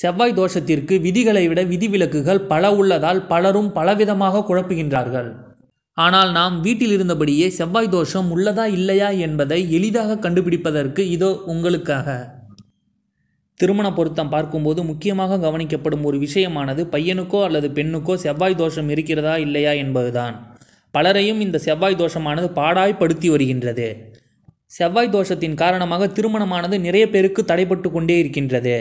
செவ்வாய் தோஷத்திற்கு விதிகளை விட விதிவிலக்குகள் பல உள்ளதால் பலரும் பலவிதமாக குழப்புகின்றார்கள் ஆனால் நாம் வீட்டில் இருந்தபடியே செவ்வாய் தோஷம் உள்ளதா இல்லையா என்பதை எளிதாக கண்டுபிடிப்பதற்கு இதோ உங்களுக்காக திருமண பொருத்தம் பார்க்கும்போது முக்கியமாக கவனிக்கப்படும் ஒரு விஷயமானது பையனுக்கோ அல்லது பெண்ணுக்கோ செவ்வாய் தோஷம் இருக்கிறதா இல்லையா என்பதுதான் பலரையும் இந்த செவ்வாய் தோஷமானது பாடாய்ப்படுத்தி வருகின்றது செவ்வாய் தோஷத்தின் காரணமாக திருமணமானது நிறைய பேருக்கு தடைபட்டு கொண்டே இருக்கின்றது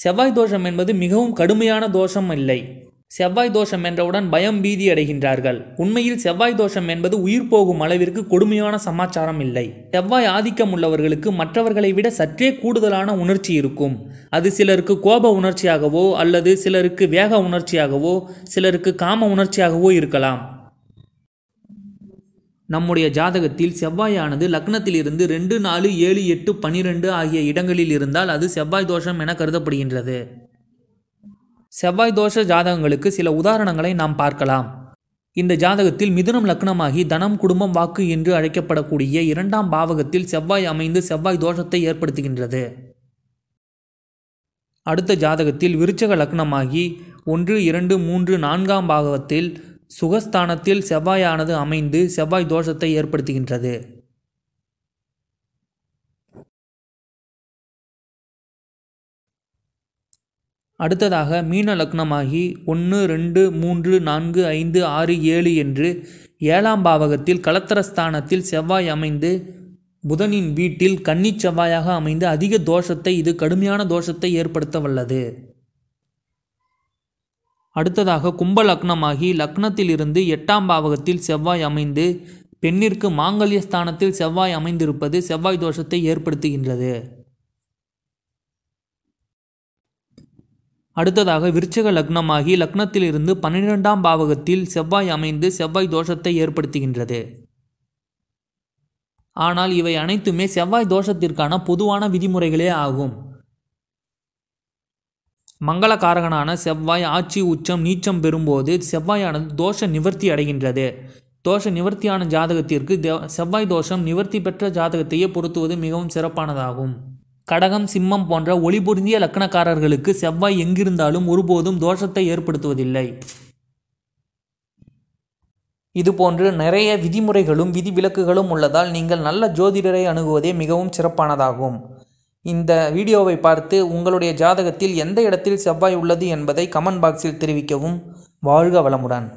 செவ்வாய் தோஷம் என்பது மிகவும் கடுமையான தோஷம் இல்லை செவ்வாய் தோஷம் என்றவுடன் பயம் பீதி அடைகின்றார்கள் உண்மையில் செவ்வாய் தோஷம் என்பது உயிர் போகும் அளவிற்கு கொடுமையான சமாச்சாரம் இல்லை செவ்வாய் ஆதிக்கம் உள்ளவர்களுக்கு மற்றவர்களை விட சற்றே கூடுதலான உணர்ச்சி இருக்கும் அது சிலருக்கு கோப உணர்ச்சியாகவோ அல்லது சிலருக்கு வேக உணர்ச்சியாகவோ சிலருக்கு காம உணர்ச்சியாகவோ இருக்கலாம் நம்முடைய ஜாதகத்தில் செவ்வாயானது லக்னத்திலிருந்து ரெண்டு நாலு ஏழு எட்டு பனிரெண்டு ஆகிய இடங்களில் இருந்தால் அது செவ்வாய் தோஷம் என கருதப்படுகின்றது செவ்வாய் தோஷ ஜாதகங்களுக்கு சில உதாரணங்களை நாம் பார்க்கலாம் இந்த ஜாதகத்தில் மிதுனம் லக்னமாகி தனம் குடும்பம் வாக்கு என்று அழைக்கப்படக்கூடிய இரண்டாம் பாவகத்தில் செவ்வாய் அமைந்து செவ்வாய் தோஷத்தை ஏற்படுத்துகின்றது அடுத்த ஜாதகத்தில் விருச்சக லக்னமாகி ஒன்று இரண்டு மூன்று நான்காம் பாகவத்தில் சுகஸ்தானத்தில் செவ்வாயானது அமைந்து செவ்வாய் தோஷத்தை ஏற்படுத்துகின்றது அடுத்ததாக மீன லக்னமாகி ஒன்று ரெண்டு மூன்று நான்கு ஐந்து ஆறு ஏழு என்று ஏழாம் பாவகத்தில் கலத்தரஸ்தானத்தில் செவ்வாய் அமைந்து புதனின் வீட்டில் கன்னி செவ்வாயாக அமைந்து அதிக தோஷத்தை இது கடுமையான தோஷத்தை ஏற்படுத்த வல்லது அடுத்ததாக கும்ப லக்னமாகி லக்னத்திலிருந்து எட்டாம் பாவகத்தில் செவ்வாய் அமைந்து பெண்ணிற்கு மாங்கல்ய ஸ்தானத்தில் செவ்வாய் அமைந்திருப்பது செவ்வாய் தோஷத்தை ஏற்படுத்துகின்றது அடுத்ததாக விருச்சக லக்னமாகி லக்னத்திலிருந்து பன்னிரெண்டாம் பாவகத்தில் செவ்வாய் அமைந்து செவ்வாய் தோஷத்தை ஏற்படுத்துகின்றது ஆனால் இவை அனைத்துமே செவ்வாய் தோஷத்திற்கான பொதுவான விதிமுறைகளே ஆகும் மங்களகாரகனான செவ்வாய் ஆட்சி உச்சம் நீச்சம் பெறும்போது செவ்வாயானது தோஷ நிவர்த்தி அடைகின்றது தோஷ நிவர்த்தியான ஜாதகத்திற்கு செவ்வாய் தோஷம் நிவர்த்தி பெற்ற ஜாதகத்தையே பொருத்துவது மிகவும் சிறப்பானதாகும் கடகம் சிம்மம் போன்ற ஒளி பொருந்திய லக்கணக்காரர்களுக்கு செவ்வாய் எங்கிருந்தாலும் ஒருபோதும் தோஷத்தை ஏற்படுத்துவதில்லை இதுபோன்று நிறைய விதிமுறைகளும் விதிவிலக்குகளும் உள்ளதால் நீங்கள் நல்ல ஜோதிடரை அணுகுவதே மிகவும் சிறப்பானதாகும் இந்த வீடியோவை பார்த்து உங்களுடைய ஜாதகத்தில் எந்த இடத்தில் செவ்வாய் உள்ளது என்பதை கமெண்ட் பாக்ஸில் தெரிவிக்கவும் வாழ்க வளமுடன்